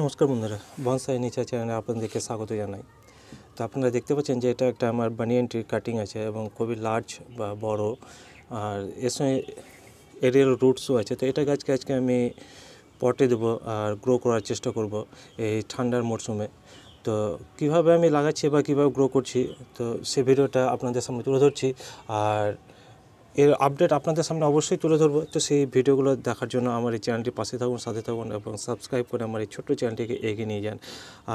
নমস্কার বন্ধুরা বনসাই নিচা চ্যানেলে আপনাদেরকে স্বাগত জানাই তো আপনারা দেখতে পাচ্ছেন যে এটা একটা আমার বানিয়ান ট্রির কাটিং আছে এবং খুবই লার্জ বা বড় আর এর সঙ্গে এরিয়াল রুটসও আছে তো এটা গাছকে আজকে আমি পটে দেবো আর গ্রো করার চেষ্টা করব এই ঠান্ডার মরশুমে তো কিভাবে আমি লাগাচ্ছি বা কিভাবে গ্রো করছি তো সে ভিডিওটা আপনাদের সামনে তুলে ধরছি আর এর আপডেট আপনাদের সামনে অবশ্যই তুলে ধরবো তো সেই ভিডিওগুলো দেখার জন্য আমার এই চ্যানেলটি পাশে থাকুন সাথে থাকুন এবং সাবস্ক্রাইব করে আমার এই ছোট্ট চ্যানেলটিকে এগিয়ে নিয়ে যান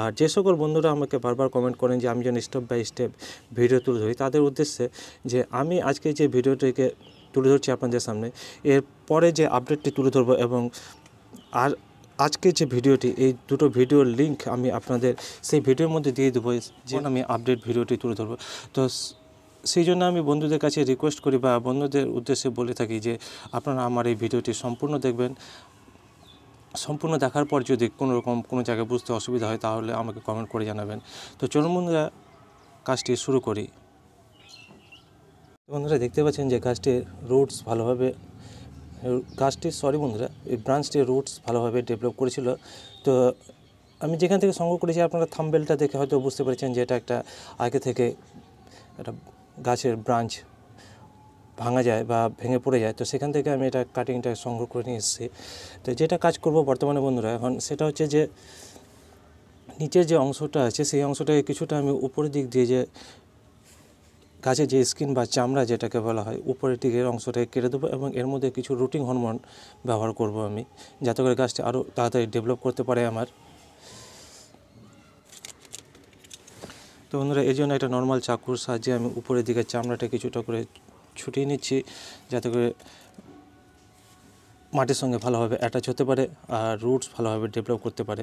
আর যে সকল বন্ধুরা আমাকে বারবার কমেন্ট করেন যে আমি যেন স্টেপ বাই স্টেপ ভিডিও তুলে ধরি তাদের উদ্দেশ্যে যে আমি আজকে যে ভিডিওটিকে তুলে ধরছি আপনাদের সামনে এর পরে যে আপডেটটি তুলে ধরবো এবং আর আজকে যে ভিডিওটি এই দুটো ভিডিওর লিঙ্ক আমি আপনাদের সেই ভিডিওর মধ্যে দিয়ে দেবো যে আমি আপডেট ভিডিওটি তুলে ধরবো তো সেই জন্য আমি বন্ধুদের কাছে রিকোয়েস্ট করি বা বন্ধুদের উদ্দেশ্যে বলে থাকি যে আপনারা আমার এই ভিডিওটি সম্পূর্ণ দেখবেন সম্পূর্ণ দেখার পর যদি কোনো রকম কোনো জায়গায় বুঝতে অসুবিধা হয় তাহলে আমাকে কমেন্ট করে জানাবেন তো চলুন বন্ধুরা কাজটি শুরু করি বন্ধুরা দেখতে পাচ্ছেন যে গাছটির রুটস ভালোভাবে গাছটির সরি বন্ধুরা এই ব্রাঞ্চটির রুটস ভালোভাবে ডেভেলপ করেছিল তো আমি যেখান থেকে সংগ্রহ করেছি আপনারা থাম্বেলটা দেখে হয়তো বুঝতে পেরেছেন যে এটা একটা আগে থেকে একটা গাছের ব্রাঞ্চ ভাঙা যায় বা ভেঙে পড়ে যায় তো সেখান থেকে আমি এটা কাটিংটা সংগ্রহ করে নিয়ে এসেছি তো যেটা কাজ করব বর্তমানে বন্ধুরা এখন সেটা হচ্ছে যে নিচের যে অংশটা আছে সেই অংশটাকে কিছুটা আমি উপরের দিক দিয়ে যে গাছের যে স্কিন বা চামড়া যেটাকে বলা হয় উপরের দিকের অংশটাকে কেটে দেবো এবং এর মধ্যে কিছু রুটিং হরমোন ব্যবহার করব আমি যাতে করে গাছটা আরও তাড়াতাড়ি ডেভেলপ করতে পারে আমার তো বন্ধুরা এই জন্য একটা নর্মাল চাকুর সাহায্যে আমি উপরের দিকে চামড়াটা কিছুটা করে ছুটিয়ে নিচ্ছি যাতে করে মাটির সঙ্গে ভালোভাবে অ্যাটাচ হতে পারে আর রুটস ভালোভাবে ডেভেলপ করতে পারে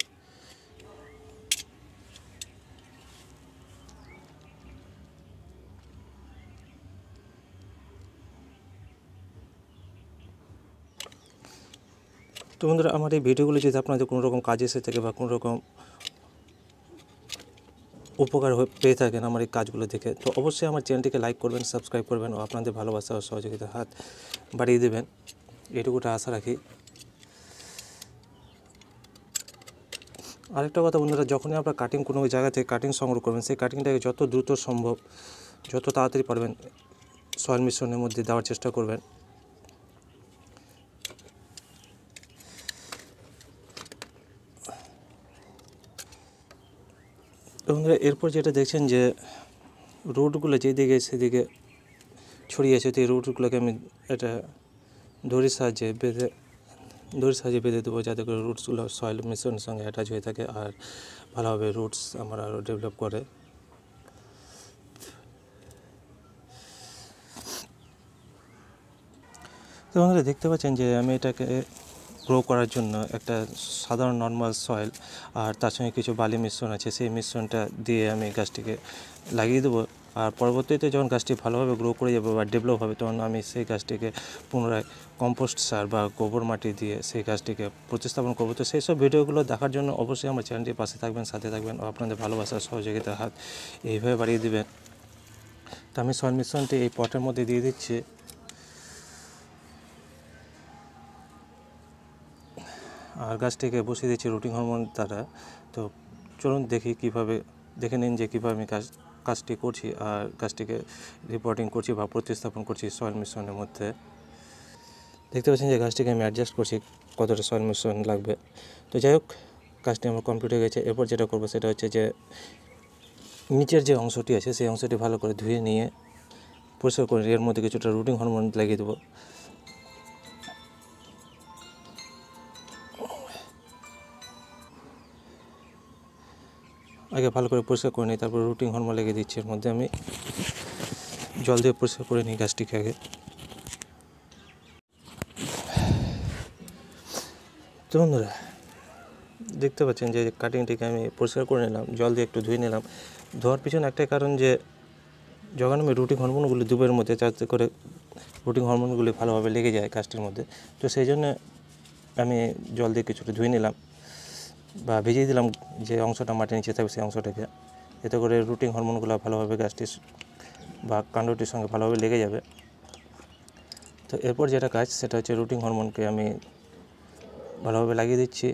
তো বন্ধুরা আমার এই ভিডিওগুলো যদি আপনাদের কোনো রকম কাজে এসে থাকে বা কোনো রকম উপকার পেয়ে থাকেন আমার এই কাজগুলো দেখে তো অবশ্যই আমার চ্যানেলটিকে লাইক করবেন সাবস্ক্রাইব করবেন ও আপনাদের ভালোবাসা ও সহযোগিতা হাত বাড়িয়ে দেবেন এটুকুটা আশা রাখি আরেকটা কথা বন্ধুরা যখনই আপনারা কাটিং কোনো জায়গা থেকে কাটিং সংগ্রহ করবেন সেই কাটিংটাকে যত দ্রুত সম্ভব যত তাড়াতাড়ি পারবেন সয়াল মিশ্রণের মধ্যে দেওয়ার চেষ্টা করবেন তো বন্ধুরা এরপর যেটা দেখছেন যে রুটগুলো যেদিকে সেদিকে ছড়িয়ে আছে তো এই রুটগুলোকে আমি এটা দড়ির সাহায্যে বেঁধে দড়ির সাহায্যে বেঁধে দেবো যাতে করে রুটসগুলো সয়েল মিশ্রণের সঙ্গে অ্যাটাচ হয়ে থাকে আর ভালোভাবে রুটস আমরা আরও ডেভেলপ করে তো বন্ধুরা দেখতে পাচ্ছেন যে আমি এটাকে গ্রো করার জন্য একটা সাধারণ নর্মাল সয়েল আর তার সঙ্গে কিছু বালি মিশ্রণ আছে সেই মিশ্রণটা দিয়ে আমি গাছটিকে লাগিয়ে দেবো আর পরবর্তীতে যখন গাছটি ভালোভাবে গ্রো করে যাবে বা ডেভেলপ হবে তখন আমি সেই গাছটিকে পুনরায় কম্পোস্ট সার বা গোবর মাটি দিয়ে সেই গাছটিকে প্রতিস্থাপন করবো তো সেই সব ভিডিওগুলো দেখার জন্য অবশ্যই আমার চ্যানেলটির পাশে থাকবেন সাথে থাকবেন আপনাদের ভালোবাসার সহযোগিতার হাত এইভাবে বাড়িয়ে দেবেন তো আমি সয়েল মিশ্রণটি এই পটের মধ্যে দিয়ে দিচ্ছি আর গাছটিকে বসিয়ে দিচ্ছি রুটিং হরমোন দ্বারা তো চলুন দেখি কিভাবে দেখে নিন যে কীভাবে আমি কাজ কাজটি করছি আর গাছটিকে রিপোর্টিং করছি বা প্রতিস্থাপন করছি সয়েল মিশ্রণের মধ্যে দেখতে পাচ্ছেন যে গাছটিকে আমি অ্যাডজাস্ট করছি কতটা সয়েল মিশ্রণ লাগবে তো যাই হোক গাছটি আমার কমপ্লিট হয়ে গেছে এরপর যেটা করবো সেটা হচ্ছে যে নিচের যে অংশটি আছে সেই অংশটি ভালো করে ধুয়ে নিয়ে পরিষ্কার করে এর মধ্যে কিছুটা রুটিং হরমোন লাগিয়ে দেবো আগে ভালো করে পরিষ্কার করে নিই তারপর রুটিং হরমা লেগে দিচ্ছি এর মধ্যে আমি জল দিয়ে পরিষ্কার করে নিই গাছটিকে আগে তো বন্ধুরা দেখতে পাচ্ছেন যে কাটিংটিকে আমি পরিষ্কার করে নিলাম জল দিয়ে একটু ধুয়ে নিলাম ধোয়ার পিছনে একটাই কারণ যে যখন আমি রুটিং হরমোনগুলি দুপের মধ্যে চাতে করে রুটিং হরমোনগুলি ভালোভাবে লেগে যায় গাছটির মধ্যে তো সেই জন্য আমি জল দিয়ে কিছুটা ধুয়ে নিলাম বা ভিজিয়ে দিলাম যে অংশটা মাটির নিচে থাকবে সেই অংশটাকে এতে করে রুটিং হরমোনগুলো ভালোভাবে গাছটির বা কাণ্ডটির সঙ্গে ভালোভাবে লেগে যাবে তো এরপর যেটা কাজ সেটা হচ্ছে রুটিং হরমোনকে আমি ভালোভাবে লাগিয়ে দিচ্ছি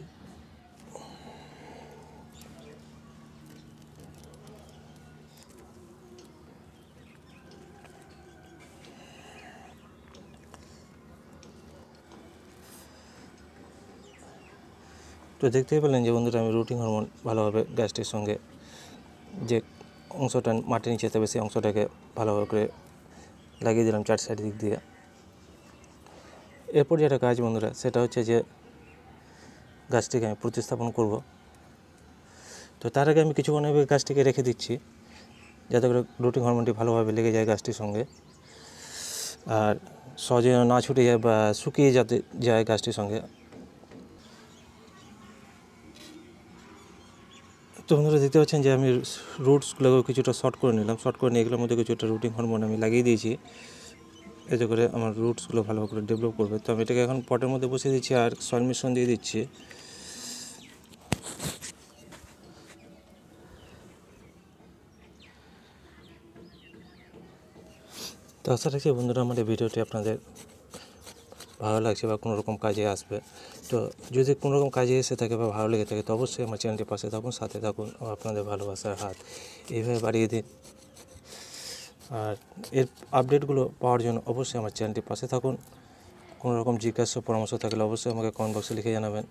তো দেখতেই পেলেন যে বন্ধুরা আমি রুটিং হরমোন ভালোভাবে গাছটির সঙ্গে যে অংশটা মাটির নিচে তবে সেই অংশটাকে ভালোভাবে করে লাগিয়ে দিলাম চার সাইড দিক দিয়ে এরপর যেটা কাজ বন্ধুরা সেটা হচ্ছে যে গাছটিকে আমি প্রতিস্থাপন করব তো তার আগে আমি কিছুক্ষণ আগে গাছটিকে রেখে দিচ্ছি যাতে করে রুটিং হরমোনটি ভালোভাবে লেগে যায় গাছটির সঙ্গে আর সহজে না ছুটে যায় বা শুকিয়ে যাতে যায় গাছটির সঙ্গে তো বন্ধুরা দেখতে পাচ্ছেন যে আমি রুটসগুলোকে কিছুটা শর্ট করে নিলাম শর্ট করে নিয়ে এগুলোর মধ্যে কিছুটা রুটিং হরমোন আমি লাগিয়ে দিয়েছি এতে করে আমার রুটসগুলো ভালো করে ডেভেলপ করবে তো আমি এটাকে এখন পটের মধ্যে বসিয়ে দিচ্ছি আর সয়েল মিশ্রণ দিয়ে দিচ্ছি তো আশা রাখছি বন্ধুরা আমার এই ভিডিওটি আপনাদের ভালো লাগছে বা কোনো রকম কাজে আসবে তো যদি কোনো রকম কাজে এসে থাকে বা ভালো লেগে থাকে তো অবশ্যই আমার চ্যানেলটি পাশে থাকুন সাথে থাকুন আপনাদের ভালোবাসার হাত এইভাবে বাড়িয়ে দিন আর এর আপডেটগুলো পাওয়ার জন্য অবশ্যই আমার চ্যানেলটি পাশে থাকুন কোনো রকম জিজ্ঞাসা পরামর্শ থাকলে অবশ্যই আমাকে কমেন্ট বক্সে লিখে জানাবেন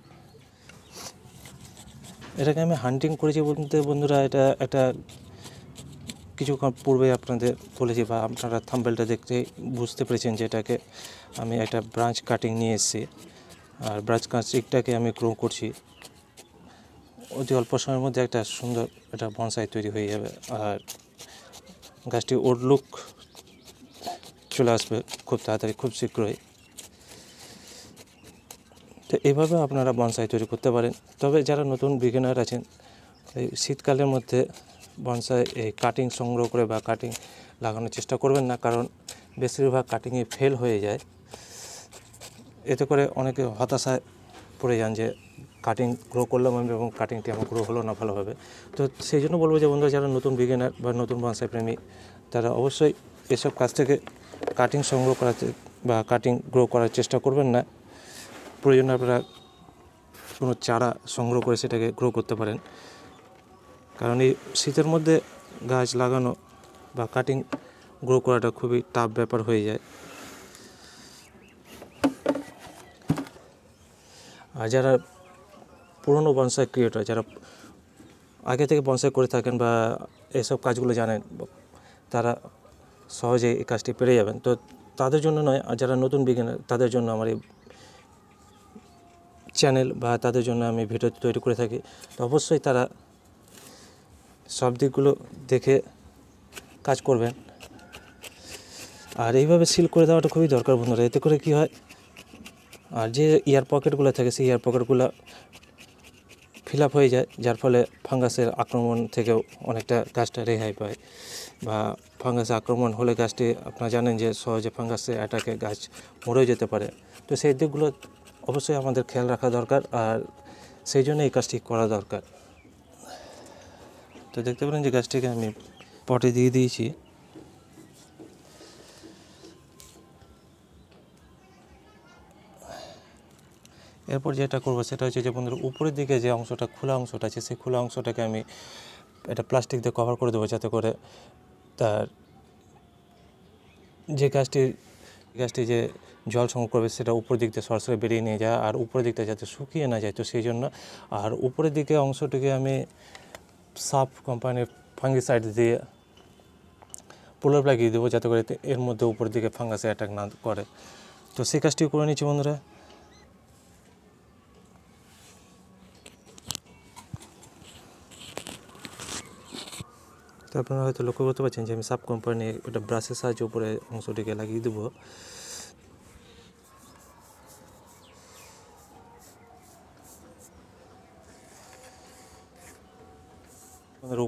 এটাকে আমি হান্টিং করেছি বলতে বন্ধুরা এটা একটা কিছুক্ষণ পূর্বে আপনাদের বলেছি বা আপনারা থাম্বেলটা দেখতে বুঝতে পেরেছেন যে এটাকে আমি একটা ব্রাঞ্চ কাটিং নিয়ে এসেছি আর ব্রাঞ্চ কাটিংটাকে আমি গ্রো করছি অতি অল্প সময়ের মধ্যে একটা সুন্দর একটা বনসাই তৈরি হয়ে যাবে আর গাছটি ওর লুক চলে আসবে খুব তাড়াতাড়ি খুব শীঘ্রই তো এভাবে আপনারা বনসাই তৈরি করতে পারেন তবে যারা নতুন বিগিনার আছেন এই শীতকালের মধ্যে বনসাই এই কাটিং সংগ্রহ করে বা কাটিং লাগানোর চেষ্টা করবেন না কারণ বেশিরভাগ কাটিংয়ে ফেল হয়ে যায় এতে করে অনেকে হতাশায় পড়ে যান যে কাটিং গ্রো করলাম আমি এবং কাটিংটি আমার গ্রো হলো না ভালোভাবে তো সেই জন্য বলবো যে বন্ধুরা যারা নতুন বিজ্ঞানের বা নতুন বনসাই প্রেমী তারা অবশ্যই এসব কাজ থেকে কাটিং সংগ্রহ করার বা কাটিং গ্রো করার চেষ্টা করবেন না প্রয়োজনে আপনারা কোনো চারা সংগ্রহ করে সেটাকে গ্রো করতে পারেন কারণ এই শীতের মধ্যে গাছ লাগানো বা কাটিং গ্রো করাটা খুবই টাফ ব্যাপার হয়ে যায় যারা পুরনো বনসাই ক্রিয়েটর যারা আগে থেকে বনসাই করে থাকেন বা এসব কাজগুলো জানেন তারা সহজে এই কাজটি পেরে যাবেন তো তাদের জন্য নয় আর যারা নতুন বিজ্ঞানের তাদের জন্য আমার এই চ্যানেল বা তাদের জন্য আমি ভিডিও তৈরি করে থাকি তো অবশ্যই তারা সব দিকগুলো দেখে কাজ করবেন আর এইভাবে সিল করে দেওয়াটা খুবই দরকার বন্ধুরা এতে করে কি হয় আর যে ইয়ার পকেটগুলো থাকে সেই ইয়ার পকেটগুলো ফিল হয়ে যায় যার ফলে ফাঙ্গাসের আক্রমণ থেকেও অনেকটা গাছটা রেহাই পায় বা ফাঙ্গাসে আক্রমণ হলে গাছটি আপনারা জানেন যে সহজে ফাঙ্গাসে অ্যাটাকে গাছ মরেও যেতে পারে তো সেই দিকগুলো অবশ্যই আমাদের খেয়াল রাখা দরকার আর সেই জন্য এই কাজটি করা দরকার তো দেখতে পারেন যে গাছটিকে আমি পটে দিয়ে দিয়েছি এরপর যেটা করবো সেটা হচ্ছে যে বন্ধুরা উপরের দিকে যে অংশটা খোলা অংশটা আছে সেই খোলা অংশটাকে আমি এটা প্লাস্টিক দিয়ে কভার করে দেবো যাতে করে তার যে গাছটি গাছটি যে জল সংগ্রহ করবে সেটা উপর দিক দিয়ে সরাসরি বেরিয়ে নিয়ে যায় আর উপরের দিকটা যাতে শুকিয়ে না যায় তো সেই জন্য আর উপরের দিকে অংশটিকে আমি সাফ কোম্পানির ফাঙ্গিসাইড দিয়ে পোলার লাগিয়ে দেবো যাতে করে এর মধ্যে উপর দিকে ফাঙ্গাসে অ্যাটাক না করে তো সেই কাজটি করে নিচ্ছি বন্ধুরা তো আপনারা হয়তো লক্ষ্য করতে পারছেন যে আমি সাব কোম্পানি ওটা ব্রাশের সাহায্যে উপরে অংশটিকে লাগিয়ে দেবো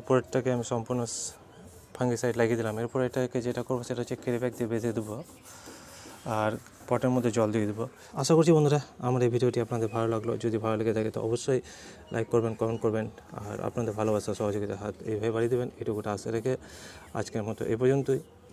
উপরটাকে আমি সম্পূর্ণ ফাঙ্গিসাইড লাগিয়ে দিলাম এরপর এটাকে যেটা করবো সেটা হচ্ছে ক্রেব্যাক দিয়ে বেঁধে দেবো আর পটের মধ্যে জল দিয়ে দেবো আশা করছি বন্ধুরা আমার এই ভিডিওটি আপনাদের ভালো লাগলো যদি ভালো লেগে থাকে তো অবশ্যই লাইক করবেন কমেন্ট করবেন আর আপনাদের ভালোবাসা সহযোগিতা হাত এইভাবে বাড়িয়ে দেবেন এটুকুটা আশা রেখে আজকের মতো এ পর্যন্তই